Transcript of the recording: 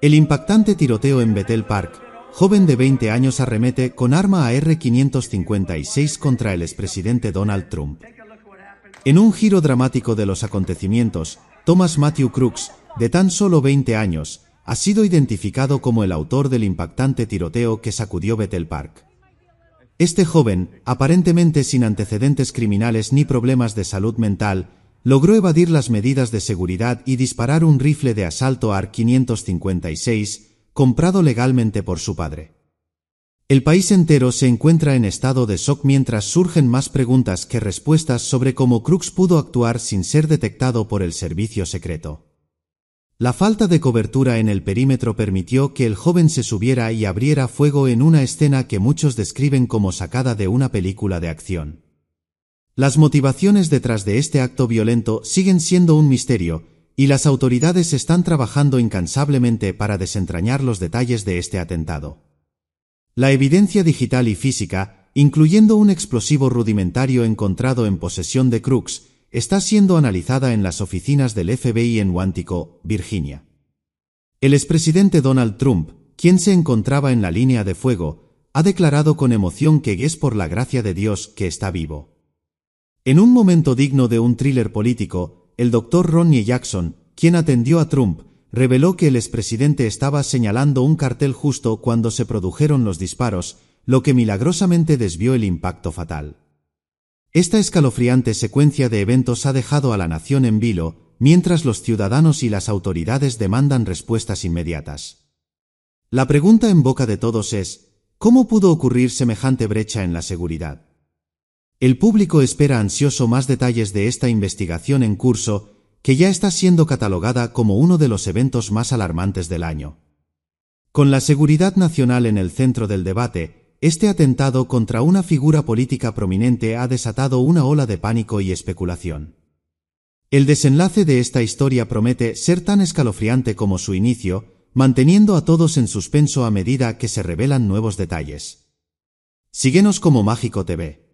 El impactante tiroteo en Bethel Park, joven de 20 años arremete con arma AR-556 contra el expresidente Donald Trump. En un giro dramático de los acontecimientos, Thomas Matthew Crooks, de tan solo 20 años, ha sido identificado como el autor del impactante tiroteo que sacudió Bethel Park. Este joven, aparentemente sin antecedentes criminales ni problemas de salud mental, logró evadir las medidas de seguridad y disparar un rifle de asalto AR-556, comprado legalmente por su padre. El país entero se encuentra en estado de shock mientras surgen más preguntas que respuestas sobre cómo Crux pudo actuar sin ser detectado por el servicio secreto. La falta de cobertura en el perímetro permitió que el joven se subiera y abriera fuego en una escena que muchos describen como sacada de una película de acción. Las motivaciones detrás de este acto violento siguen siendo un misterio, y las autoridades están trabajando incansablemente para desentrañar los detalles de este atentado. La evidencia digital y física, incluyendo un explosivo rudimentario encontrado en posesión de Crooks, está siendo analizada en las oficinas del FBI en Huántico, Virginia. El expresidente Donald Trump, quien se encontraba en la línea de fuego, ha declarado con emoción que es por la gracia de Dios que está vivo. En un momento digno de un thriller político, el doctor Ronnie Jackson, quien atendió a Trump, reveló que el expresidente estaba señalando un cartel justo cuando se produjeron los disparos, lo que milagrosamente desvió el impacto fatal. Esta escalofriante secuencia de eventos ha dejado a la nación en vilo, mientras los ciudadanos y las autoridades demandan respuestas inmediatas. La pregunta en boca de todos es, ¿cómo pudo ocurrir semejante brecha en la seguridad? El público espera ansioso más detalles de esta investigación en curso, que ya está siendo catalogada como uno de los eventos más alarmantes del año. Con la seguridad nacional en el centro del debate, este atentado contra una figura política prominente ha desatado una ola de pánico y especulación. El desenlace de esta historia promete ser tan escalofriante como su inicio, manteniendo a todos en suspenso a medida que se revelan nuevos detalles. Síguenos como Mágico TV.